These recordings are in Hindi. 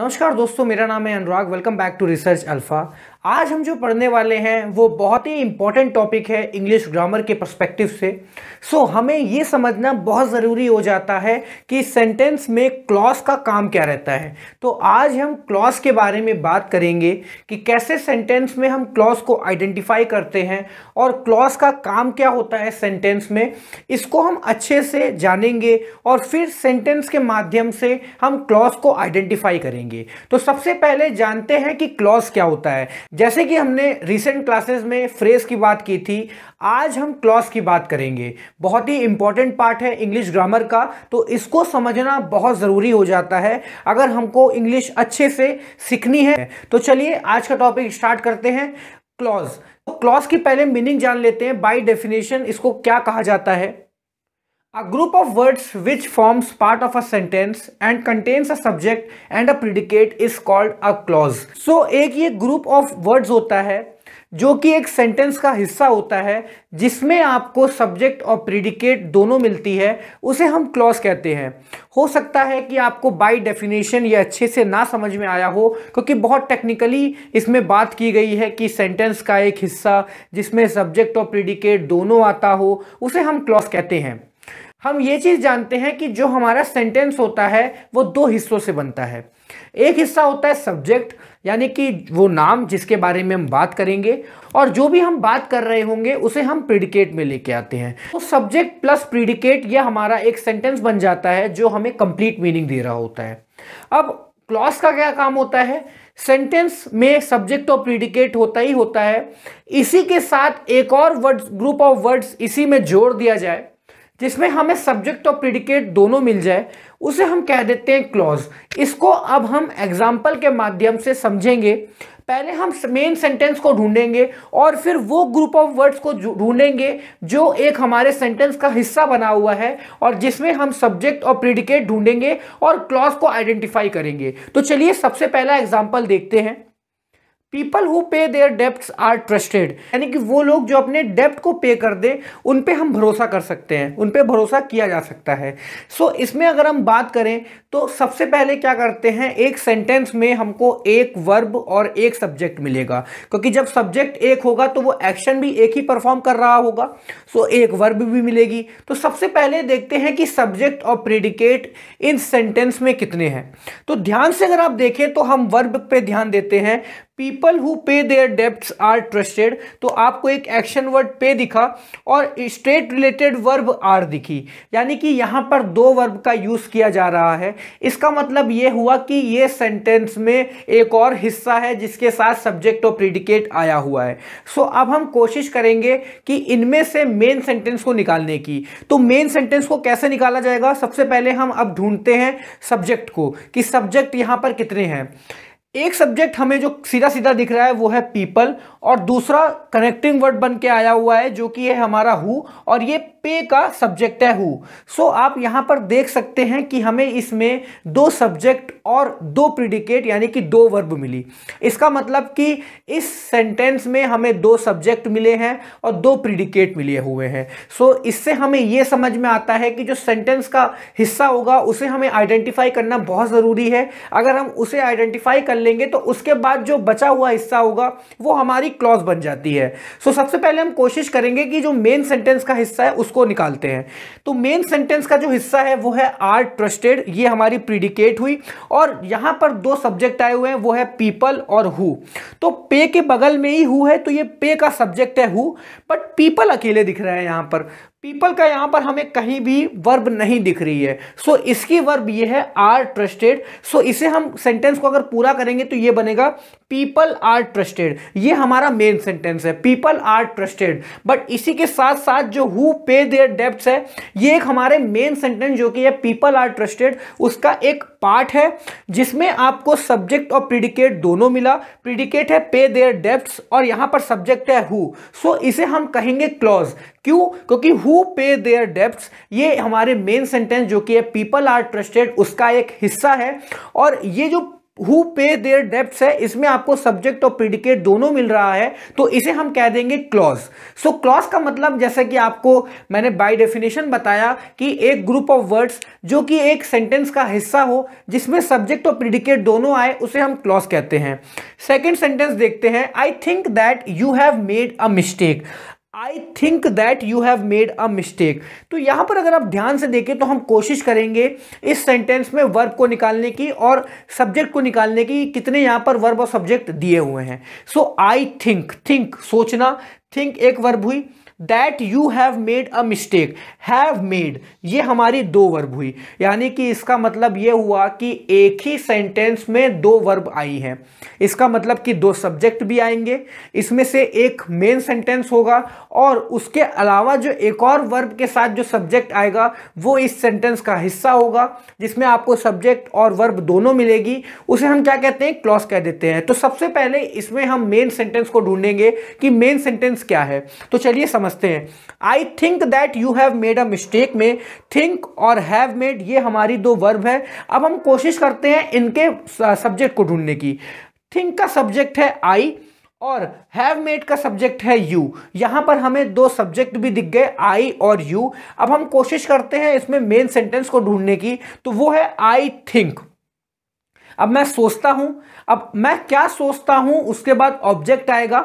नमस्कार दोस्तों मेरा नाम है Anurag welcome back to research alpha आज हम जो पढ़ने वाले हैं वो बहुत ही इंपॉर्टेंट टॉपिक है इंग्लिश ग्रामर के परस्पेक्टिव से सो so, हमें ये समझना बहुत ज़रूरी हो जाता है कि सेंटेंस में क्लॉज का काम क्या रहता है तो आज हम क्लॉज के बारे में बात करेंगे कि कैसे सेंटेंस में हम क्लॉज को आइडेंटिफाई करते हैं और क्लॉज का काम क्या होता है सेंटेंस में इसको हम अच्छे से जानेंगे और फिर सेंटेंस के माध्यम से हम क्लॉज को आइडेंटिफाई करेंगे तो सबसे पहले जानते हैं कि क्लॉज क्या होता है जैसे कि हमने रिसेंट क्लासेस में फ्रेज की बात की थी आज हम क्लॉज की बात करेंगे बहुत ही इंपॉर्टेंट पार्ट है इंग्लिश ग्रामर का तो इसको समझना बहुत ज़रूरी हो जाता है अगर हमको इंग्लिश अच्छे से सीखनी है तो चलिए आज का टॉपिक स्टार्ट करते हैं क्लॉज तो क्लॉज की पहले मीनिंग जान लेते हैं बाई डेफिनेशन इसको क्या कहा जाता है A group of words which forms part of a sentence and contains a subject and a predicate is called a clause. So एक ये group of words होता है जो कि एक सेंटेंस का हिस्सा होता है जिसमें आपको सब्जेक्ट और प्रिडिकेट दोनों मिलती है उसे हम क्लॉज कहते हैं हो सकता है कि आपको बाई डेफिनेशन ये अच्छे से ना समझ में आया हो क्योंकि बहुत टेक्निकली इसमें बात की गई है कि सेंटेंस का एक हिस्सा जिसमें सब्जेक्ट और प्रिडिकेट दोनों आता हो उसे हम क्लॉज कहते हैं हम ये चीज़ जानते हैं कि जो हमारा सेंटेंस होता है वो दो हिस्सों से बनता है एक हिस्सा होता है सब्जेक्ट यानी कि वो नाम जिसके बारे में हम बात करेंगे और जो भी हम बात कर रहे होंगे उसे हम प्रिडिकेट में लेके आते हैं तो सब्जेक्ट प्लस प्रिडिकेट यह हमारा एक सेंटेंस बन जाता है जो हमें कंप्लीट मीनिंग दे रहा होता है अब क्लॉस का क्या काम होता है सेंटेंस में सब्जेक्ट और प्रीडिकेट होता ही होता है इसी के साथ एक और वर्ड ग्रुप ऑफ वर्ड्स इसी में जोड़ दिया जाए जिसमें हमें सब्जेक्ट और प्रिडिकेट दोनों मिल जाए उसे हम कह देते हैं क्लॉज इसको अब हम एग्जाम्पल के माध्यम से समझेंगे पहले हम मेन सेंटेंस को ढूंढेंगे और फिर वो ग्रुप ऑफ वर्ड्स को ढूंढेंगे जो एक हमारे सेंटेंस का हिस्सा बना हुआ है और जिसमें हम सब्जेक्ट और प्रिडिकेट ढूंढेंगे और क्लॉज को आइडेंटिफाई करेंगे तो चलिए सबसे पहला एग्जाम्पल देखते हैं पीपल हु पे देयर डेप्ट आर ट्रस्टेड यानी कि वो लोग जो अपने डेप्ट को पे कर दे उन पे हम भरोसा कर सकते हैं उन पे भरोसा किया जा सकता है सो so, इसमें अगर हम बात करें तो सबसे पहले क्या करते हैं एक सेंटेंस में हमको एक वर्ब और एक सब्जेक्ट मिलेगा क्योंकि जब सब्जेक्ट एक होगा तो वो एक्शन भी एक ही परफॉर्म कर रहा होगा सो so, एक वर्ब भी मिलेगी तो सबसे पहले देखते हैं कि सब्जेक्ट और प्रेडिकेट इन सेंटेंस में कितने हैं तो ध्यान से अगर आप देखें तो हम वर्ब पे ध्यान देते हैं पीपल हु पे देयर डेप्ट आर ट्रस्टेड तो आपको एक एक्शन वर्ड पे दिखा और स्टेट रिलेटेड वर्ब आर दिखी यानी कि यहाँ पर दो वर्ब का यूज़ किया जा रहा है इसका मतलब ये हुआ कि ये सेंटेंस में एक और हिस्सा है जिसके साथ सब्जेक्ट और प्रिडिकेट आया हुआ है सो so, अब हम कोशिश करेंगे कि इनमें से मेन सेंटेंस को निकालने की तो मेन सेंटेंस को कैसे निकाला जाएगा सबसे पहले हम अब ढूंढते हैं सब्जेक्ट को कि सब्जेक्ट यहाँ पर कितने हैं एक सब्जेक्ट हमें जो सीधा सीधा दिख रहा है वो है पीपल और दूसरा कनेक्टिंग वर्ड बन के आया हुआ है जो कि है हमारा हु और ये पे का सब्जेक्ट है हु सो so, आप यहाँ पर देख सकते हैं कि हमें इसमें दो सब्जेक्ट और दो प्रिडिकेट यानी कि दो वर्ब मिली इसका मतलब कि इस सेंटेंस में हमें दो सब्जेक्ट मिले हैं और दो प्रिडिकेट मिले हुए हैं सो so, इससे हमें ये समझ में आता है कि जो सेंटेंस का हिस्सा होगा उसे हमें आइडेंटिफाई करना बहुत ज़रूरी है अगर हम उसे आइडेंटिफाई कर लेंगे तो उसके बाद जो बचा हुआ हिस्सा होगा वो हमारी क्लॉज बन जाती है सो so, सबसे पहले हम कोशिश करेंगे कि जो मेन सेंटेंस का हिस्सा है उसको निकालते हैं तो मेन सेंटेंस का जो हिस्सा है वो है आर ट्रस्टेड ये हमारी प्रीडिकेट हुई और यहां पर दो सब्जेक्ट आए हुए हैं वो है पीपल और हु तो पे के बगल में ही हु है तो ये पे का सब्जेक्ट है हु बट पीपल अकेले दिख रहे हैं यहां पर पीपल का यहां पर हमें कहीं भी वर्ब नहीं दिख रही है सो so, इसकी वर्ब ये है आर ट्रस्टेड सो इसे हम सेंटेंस को अगर पूरा करेंगे तो ये बनेगा पीपल आर ट्रस्टेड ये हमारा मेन सेंटेंस है पीपल आर ट्रस्टेड बट इसी के साथ साथ जो हु पे देयर डेप्स है ये एक हमारे मेन सेंटेंस जो कि है पीपल आर ट्रस्टेड उसका एक पार्ट है जिसमें आपको सब्जेक्ट और प्रिडिकेट दोनों मिला प्रिडिकेट है पे देयर डेप्ट और यहाँ पर सब्जेक्ट है हु सो so, इसे हम कहेंगे क्लॉज क्यों क्योंकि हु पे देयर डेप्ट ये हमारे मेन सेंटेंस जो कि है पीपल आर ट्रस्टेड उसका एक हिस्सा है और ये जो हु पे देयर डेप्स है इसमें आपको सब्जेक्ट और प्रिडिकेट दोनों मिल रहा है तो इसे हम कह देंगे क्लॉज सो क्लॉज का मतलब जैसे कि आपको मैंने बाय डेफिनेशन बताया कि एक ग्रुप ऑफ वर्ड्स जो कि एक सेंटेंस का हिस्सा हो जिसमें सब्जेक्ट और प्रिडिकेट दोनों आए उसे हम क्लॉज कहते हैं सेकेंड सेंटेंस देखते हैं I think that you have made a mistake I think that you have made a mistake तो यहाँ पर अगर आप ध्यान से देखें तो हम कोशिश करेंगे इस सेंटेंस में वर्ब को निकालने की और सब्जेक्ट को निकालने की कितने यहाँ पर वर्ब और सब्जेक्ट दिए हुए हैं सो आई थिंक थिंक सोचना थिंक एक वर्ब हुई that you have made a mistake have made ये हमारी दो वर्ब हुई यानी कि इसका मतलब ये हुआ कि एक ही सेंटेंस में दो वर्ब आई हैं इसका मतलब कि दो सब्जेक्ट भी आएंगे इसमें से एक मेन सेंटेंस होगा और उसके अलावा जो एक और वर्ब के साथ जो सब्जेक्ट आएगा वो इस सेंटेंस का हिस्सा होगा जिसमें आपको सब्जेक्ट और वर्ब दोनों मिलेगी उसे हम क्या कहते हैं क्लॉस कह देते हैं तो सबसे पहले इसमें हम मेन सेंटेंस को ढूंढेंगे कि मेन सेंटेंस क्या है तो चलिए समझ समझते हैं I think that you have made a mistake में थिंक और हैव मेड ये हमारी दो वर्ब है अब हम कोशिश करते हैं इनके सब्जेक्ट को ढूंढने की थिंक का सब्जेक्ट है आई और हैव मेड का सब्जेक्ट है यू यहां पर हमें दो सब्जेक्ट भी दिख गए आई और यू अब हम कोशिश करते हैं इसमें मेन सेंटेंस को ढूंढने की तो वो है आई थिंक अब मैं सोचता हूं अब मैं क्या सोचता हूं उसके बाद ऑब्जेक्ट आएगा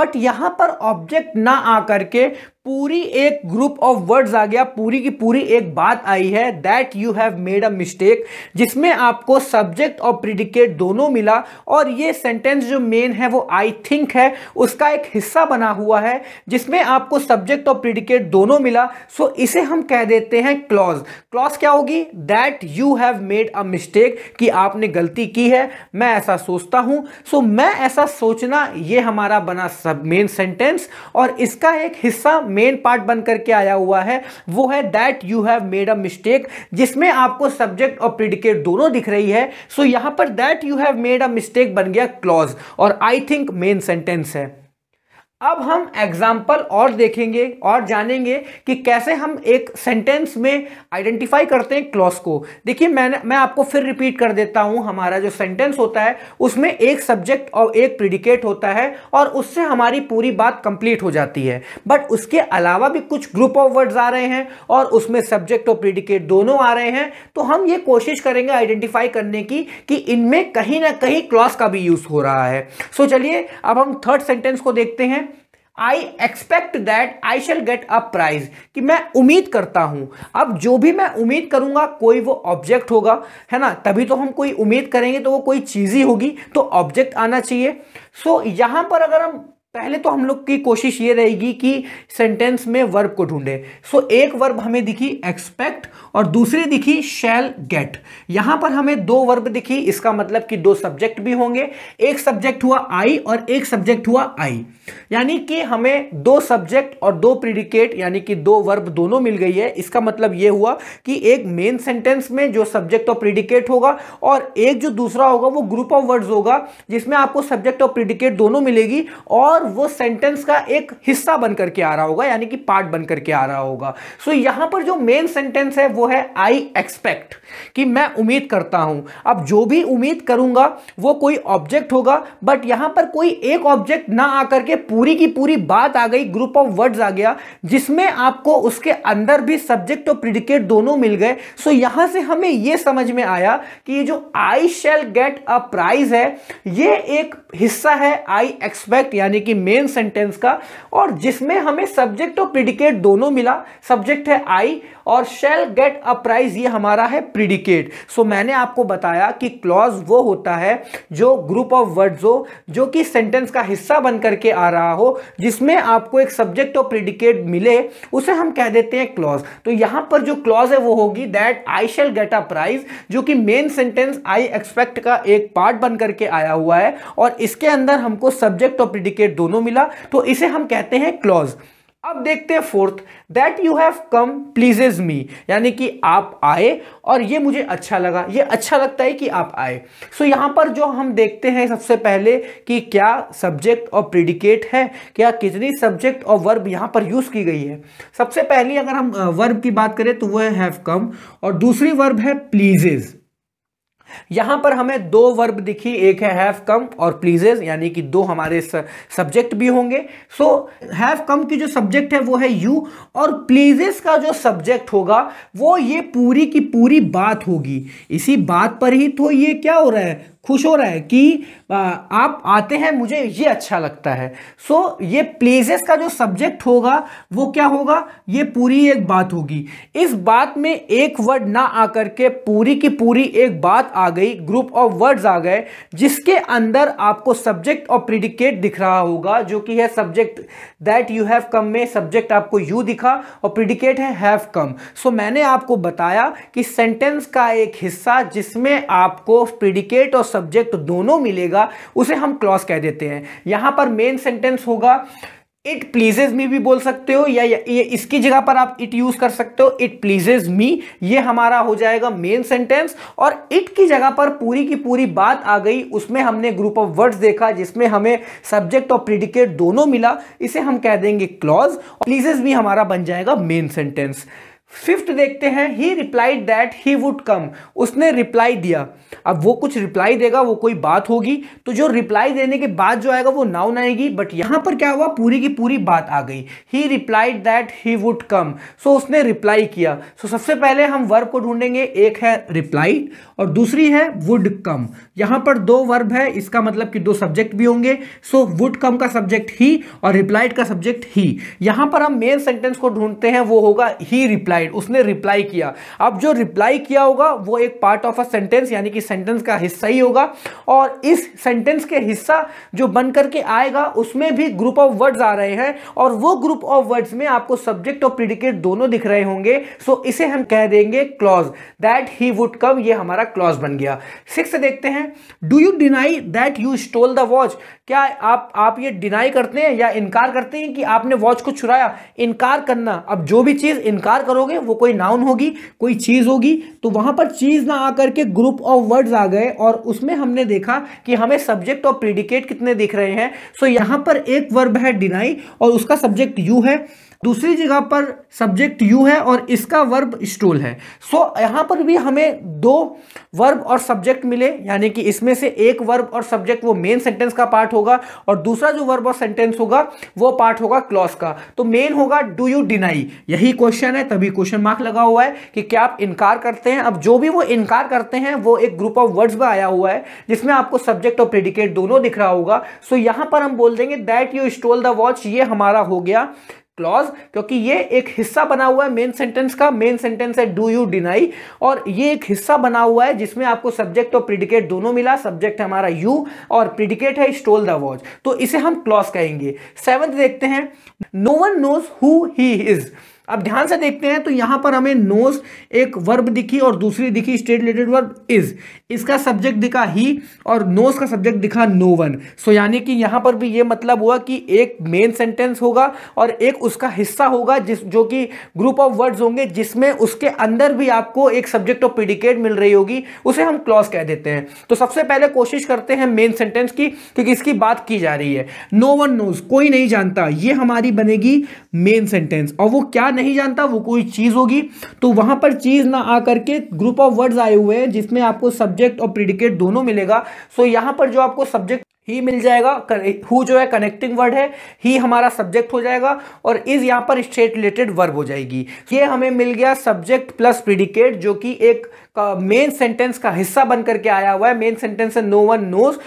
बट यहां पर ऑब्जेक्ट ना आकर के पूरी एक ग्रुप ऑफ वर्ड्स आ गया पूरी की पूरी एक बात आई है that you have made a mistake जिसमें आपको सब्जेक्ट और प्रिडिकेट दोनों मिला और ये सेंटेंस जो मेन है वो आई थिंक है उसका एक हिस्सा बना हुआ है जिसमें आपको सब्जेक्ट और प्रिडिकेट दोनों मिला सो so इसे हम कह देते हैं क्लॉज क्लॉज क्या होगी that you have made a mistake कि आपने गलती की है मैं ऐसा सोचता हूँ सो so मैं ऐसा सोचना ये हमारा बना सब मेन सेंटेंस और इसका एक हिस्सा मेन पार्ट बन करके आया हुआ है वो है that you have made a mistake जिसमें आपको सब्जेक्ट और प्रिडिकेट दोनों दिख रही है सो so, यहां पर that you have made a mistake बन गया क्लॉज और आई थिंक मेन सेंटेंस है अब हम एग्जाम्पल और देखेंगे और जानेंगे कि कैसे हम एक सेंटेंस में आइडेंटिफाई करते हैं क्लॉज को देखिए मैंने मैं आपको फिर रिपीट कर देता हूँ हमारा जो सेंटेंस होता है उसमें एक सब्जेक्ट और एक प्रिडिकेट होता है और उससे हमारी पूरी बात कंप्लीट हो जाती है बट उसके अलावा भी कुछ ग्रुप ऑफ वर्ड्स आ रहे हैं और उसमें सब्जेक्ट और प्रिडिकेट दोनों आ रहे हैं तो हम ये कोशिश करेंगे आइडेंटिफाई करने की कि इनमें कहीं ना कहीं क्लॉस का भी यूज़ हो रहा है सो so, चलिए अब हम थर्ड सेंटेंस को देखते हैं I expect that I shall get a prize कि मैं उम्मीद करता हूं अब जो भी मैं उम्मीद करूंगा कोई वो ऑब्जेक्ट होगा है ना तभी तो हम कोई उम्मीद करेंगे तो वो कोई चीज़ ही होगी तो ऑब्जेक्ट आना चाहिए सो so, यहां पर अगर हम पहले तो हम लोग की कोशिश ये रहेगी कि सेंटेंस में वर्ब को ढूंढे सो so, एक वर्ब हमें दिखी एक्सपेक्ट और दूसरी दिखी शैल गेट यहां पर हमें दो वर्ब दिखी इसका मतलब कि दो सब्जेक्ट भी होंगे एक सब्जेक्ट हुआ आई और एक सब्जेक्ट हुआ आई यानी कि हमें दो सब्जेक्ट और दो प्रिडिकेट यानी कि दो वर्ब दोनों मिल गई है इसका मतलब ये हुआ कि एक मेन सेंटेंस में जो सब्जेक्ट और प्रिडिकेट होगा और एक जो दूसरा होगा वो ग्रुप ऑफ वर्ड्स होगा जिसमें आपको सब्जेक्ट और प्रिडिकेट दोनों मिलेगी और और वो सेंटेंस का एक हिस्सा बनकर के आ रहा होगा यानी कि पार्ट बनकर के आ रहा होगा सो so, यहां पर जो मेन सेंटेंस है वो है आई एक्सपेक्ट कि मैं उम्मीद करता हूं अब जो भी उम्मीद करूंगा वो कोई ऑब्जेक्ट होगा बट यहां पर कोई एक ऑब्जेक्ट ना आकर के पूरी की पूरी बात आ गई ग्रुप ऑफ वर्ड्स आ गया जिसमें आपको उसके अंदर भी सब्जेक्ट और प्रिडिकेट दोनों मिल गए सो so, यहां से हमें यह समझ में आया कि जो I shall get a prize है ये एक हिस्सा है आई एक्सपेक्ट यानी कि कि मेन सेंटेंस का और जिसमें हमें सब्जेक्ट और प्रिडिकेट दोनों मिला सब्जेक्ट है आई और शेल गेट अ प्राइज ये हमारा है प्रिडिकेट सो मैंने आपको बताया कि क्लॉज वो होता है जो ग्रुप ऑफ वर्ड्स हो जो कि सेंटेंस का हिस्सा बन करके आ रहा हो जिसमें आपको एक सब्जेक्ट और प्रिडिकेट मिले उसे हम कह देते हैं क्लॉज तो यहाँ पर जो क्लॉज है वो होगी that I shall get a prize जो कि मेन सेंटेंस आई एक्सपेक्ट का एक पार्ट बन करके आया हुआ है और इसके अंदर हमको सब्जेक्ट और प्रिडिकेट दोनों मिला तो इसे हम कहते हैं क्लॉज अब देखते हैं fourth that you have come pleases me यानी कि आप आए और ये मुझे अच्छा लगा ये अच्छा लगता है कि आप आए सो so, यहाँ पर जो हम देखते हैं सबसे पहले कि क्या सब्जेक्ट और प्रिडिकेट है क्या कितनी सब्जेक्ट और वर्ब यहाँ पर यूज़ की गई है सबसे पहली अगर हम वर्ब की बात करें तो वह हैव कम और दूसरी वर्ब है प्लीजेज़ यहां पर हमें दो वर्ब दिखी एक है हैव कम और प्लीजेज यानी कि दो हमारे सब्जेक्ट भी होंगे सो हैव कम की जो सब्जेक्ट है वो है यू और प्लीजेस का जो सब्जेक्ट होगा वो ये पूरी की पूरी बात होगी इसी बात पर ही तो ये क्या हो रहा है खुश हो रहा है कि आप आते हैं मुझे ये अच्छा लगता है सो so, ये प्लेजेस का जो सब्जेक्ट होगा वो क्या होगा ये पूरी एक बात होगी इस बात में एक वर्ड ना आकर के पूरी की पूरी एक बात आ गई ग्रुप ऑफ वर्ड्स आ गए जिसके अंदर आपको सब्जेक्ट और प्रिडिकेट दिख रहा होगा जो कि है subject that you have come में सब्जेक्ट आपको यू दिखा और प्रिडिकेट है हैव कम सो मैंने आपको बताया कि सेंटेंस का एक हिस्सा जिसमें आपको प्रिडिकेट और सब्जेक्ट दोनों मिलेगा उसे हम क्लॉज कह देते हैं यहां पर मेन सेंटेंस होगा इट प्लीजेज मी भी बोल सकते हो या, या, या इसकी जगह पर आप इट यूज कर सकते हो इट प्लीजेज मी ये हमारा हो जाएगा मेन सेंटेंस और इट की जगह पर पूरी की पूरी बात आ गई उसमें हमने ग्रुप ऑफ वर्ड्स देखा जिसमें हमें सब्जेक्ट और प्रिडिकेट दोनों मिला इसे हम कह देंगे क्लॉज प्लीजेज मी हमारा बन जाएगा मेन सेंटेंस फिफ्थ देखते हैं he replied that he would come उसने रिप्लाई दिया अब वो कुछ रिप्लाई देगा वो कोई बात होगी तो जो रिप्लाई देने के बाद जो आएगा वो नाउन आएगी बट यहाँ पर क्या हुआ पूरी की पूरी बात आ गई he replied that he would come so उसने रिप्लाई किया सो so, सबसे पहले हम वर्ब को ढूंढेंगे एक है रिप्लाइड और दूसरी है वुड कम यहाँ पर दो वर्ब है इसका मतलब कि दो सब्जेक्ट भी होंगे सो वुड कम का सब्जेक्ट ही और रिप्लाइड का सब्जेक्ट ही यहाँ पर हम मेन सेंटेंस को ढूंढते हैं वो होगा ही रिप्लाइड उसने रिप्लाई किया अब जो रिप्लाई किया होगा वो एक पार्ट ऑफ अ सेंटेंस यानी कि सेंटेंस का हिस्सा ही होगा और इस सेंटेंस के हिस्सा जो बन करके आएगा उसमें भी ग्रुप ऑफ वर्ड्स आ रहे हैं और वो ग्रुप ऑफ वर्ड्स में आपको सब्जेक्ट और प्रिडिकेट दोनों दिख रहे होंगे सो इसे हम कह देंगे clause that he would come ये हमारा क्लॉज बन गया सिक्स देखते हैं do you deny that you stole the watch क्या आप आप ये डिनाई करते हैं या इनकार करते हैं कि आपने वॉच को चुराया इनकार करना अब जो भी चीज़ इनकार करोगे वो कोई नाउन होगी कोई चीज़ होगी तो वहां पर चीज़ ना आकर के ग्रुप ऑफ वर्ड वर्ड्स आ गए और उसमें हमने देखा कि हमें सब्जेक्ट और प्रिडिकेट कितने दिख रहे हैं सो so, यहाँ पर एक वर्ब है डिनाई और उसका सब्जेक्ट यू है दूसरी जगह पर सब्जेक्ट यू है और इसका वर्ब स्टूल है सो so, यहाँ पर भी हमें दो वर्ब और सब्जेक्ट मिले यानी कि इसमें से एक वर्ब और सब्जेक्ट वो मेन सेंटेंस का पार्ट होगा और दूसरा जो वर्ब और सेंटेंस होगा वो पार्ट होगा क्लॉज का तो मेन होगा डू यू डिनाई यही क्वेश्चन है तभी क्वेश्चन मार्क लगा हुआ है कि क्या आप इनकार करते हैं अब जो भी वो इनकार करते हैं वो एक ग्रुप ऑफ वर्ड्स में आया हुआ है जिसमें आपको सब्जेक्ट और प्रेडिकेट दोनों दिख रहा होगा सो so, यहाँ पर हम बोल देंगे that you stole the watch ये हमारा हो गया क्लॉज क्योंकि ये एक हिस्सा बना हुआ है मेन सेंटेंस का मेन सेंटेंस है डू यू डिनाई और ये एक हिस्सा बना हुआ है जिसमें आपको सब्जेक्ट और प्रिडिकेट दोनों मिला सब्जेक्ट हमारा यू और प्रिडिकेट है स्टोल द वॉच तो इसे हम क्लॉज कहेंगे सेवंथ देखते हैं no one knows who he is अब ध्यान से देखते हैं तो यहां पर हमें नोज एक वर्ब दिखी और दूसरी दिखी स्टेट रिलेटेड वर्ब इज इसका सब्जेक्ट दिखा ही और नोज का सब्जेक्ट दिखा नो वन सो यानी कि यहां पर भी ये मतलब हुआ कि एक मेन सेंटेंस होगा और एक उसका हिस्सा होगा जिस जो कि ग्रुप ऑफ वर्ड्स होंगे जिसमें उसके अंदर भी आपको एक सब्जेक्ट ऑफ प्रिडिकेट मिल रही होगी उसे हम क्लॉज कह देते हैं तो सबसे पहले कोशिश करते हैं मेन सेंटेंस की क्योंकि इसकी बात की जा रही है नो वन नोज कोई नहीं जानता ये हमारी बनेगी मेन सेंटेंस और वो क्या नहीं नहीं जानता वो कोई चीज़ होगी तो वहां पर चीज़ ना आकर के ग्रुप ऑफ वर्ड्स आए हुए हैं जिसमें आपको सब्जेक्ट और प्रिडिकेट दोनों मिलेगा सो यहां पर जो आपको सब्जेक्ट ही मिल जाएगा हु जो है कनेक्टिंग वर्ड है ही हमारा सब्जेक्ट हो जाएगा और इज यहाँ पर स्टेट रिलेटेड वर्ब हो जाएगी ये हमें मिल गया सब्जेक्ट प्लस प्रिडिकेट जो कि एक मेन सेंटेंस का हिस्सा बनकर के आया हुआ है मेन सेंटेंस है नो वन नोज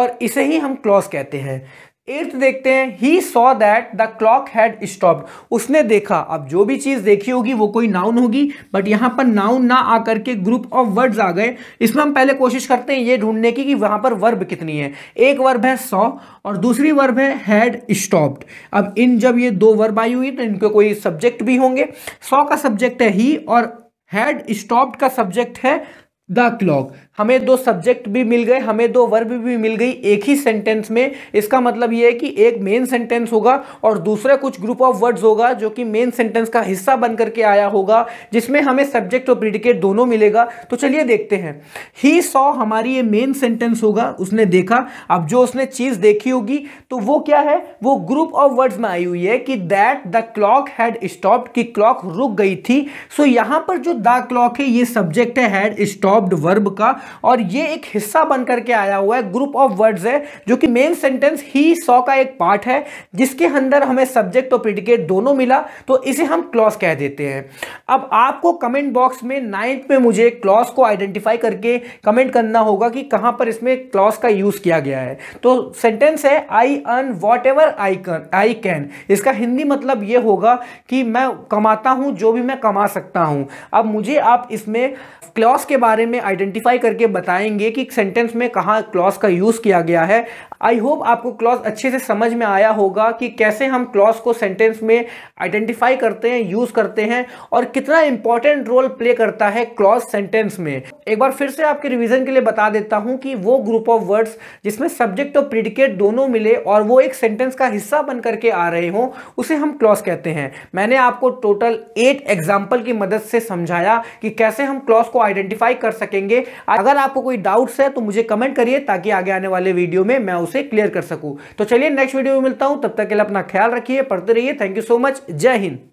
और इसे ही हम क्लॉज कहते हैं एट्थ देखते हैं he saw that the clock had stopped उसने देखा अब जो भी चीज देखी होगी वो कोई नाउन होगी बट यहां पर नाउन ना आकर के ग्रुप ऑफ वर्ड्स आ गए इसमें हम पहले कोशिश करते हैं ये ढूंढने की कि वहां पर वर्ब कितनी है एक वर्ब है सॉ और दूसरी वर्ब है हैड स्टॉप्ड अब इन जब ये दो वर्ब आई हुई तो इनके कोई सब्जेक्ट भी होंगे सॉ का सब्जेक्ट है ही और हैड स्टॉप्ड का सब्जेक्ट है द क्लॉक हमें दो सब्जेक्ट भी मिल गए हमें दो वर्ब भी मिल गई एक ही सेंटेंस में इसका मतलब ये है कि एक मेन सेंटेंस होगा और दूसरा कुछ ग्रुप ऑफ वर्ड्स होगा जो कि मेन सेंटेंस का हिस्सा बन करके आया होगा जिसमें हमें सब्जेक्ट और प्रिडिकेट दोनों मिलेगा तो चलिए देखते हैं ही सॉ हमारी ये मेन सेंटेंस होगा उसने देखा अब जो उसने चीज़ देखी होगी तो वो क्या है वो ग्रुप ऑफ वर्ड्स में आई हुई है कि that the clock had stopped की क्लॉक रुक गई थी सो यहां यहाँ पर जो द क्लॉक है ये सब्जेक्ट है हैड स्टॉप्ड वर्ब का और ये एक हिस्सा बन करके आया हुआ है ग्रुप ऑफ वर्ड्स है जो कि मेन सेंटेंस ही सौ का एक पार्ट है जिसके अंदर हमें सब्जेक्ट और प्रिडिकेट दोनों मिला तो इसे हम क्लॉज कह देते हैं अब आपको कमेंट बॉक्स में नाइन्थ में मुझे क्लॉज को आइडेंटिफाई करके कमेंट करना होगा कि कहां पर इसमें क्लॉज का यूज़ किया गया है तो सेंटेंस है I earn whatever I can I can इसका हिंदी मतलब यह होगा कि मैं कमाता हूँ जो भी मैं कमा सकता हूं अब मुझे आप इसमें क्लॉज के बारे में आइडेंटिफाई करके करके बताएंगे कि सेंटेंस में कहाँ क्लॉज का यूज़ किया गया है आई होप आपको क्लॉज अच्छे से समझ में आया होगा कि कैसे हम क्लॉज को सेंटेंस में आइडेंटिफाई करते हैं यूज़ करते हैं और कितना इंपॉर्टेंट रोल प्ले करता है क्लॉज सेंटेंस में एक बार फिर से आपके रिविजन के लिए बता देता हूं कि वो ग्रुप ऑफ वर्ड्स जिसमें सब्जेक्ट और प्रिडिकेट दोनों मिले और वो एक सेंटेंस का हिस्सा बन करके आ रहे हों उसे हम क्लॉज कहते हैं मैंने आपको टोटल एट एग्जाम्पल की मदद से समझाया कि कैसे हम क्लॉज को आइडेंटिफाई कर सकेंगे अगर आपको कोई डाउट्स है तो मुझे कमेंट करिए ताकि आगे आने वाले वीडियो में मैं उसे क्लियर कर सकूं तो चलिए नेक्स्ट वीडियो में मिलता हूं तब तक के लिए अपना ख्याल रखिए पढ़ते रहिए थैंक यू सो मच जय हिंद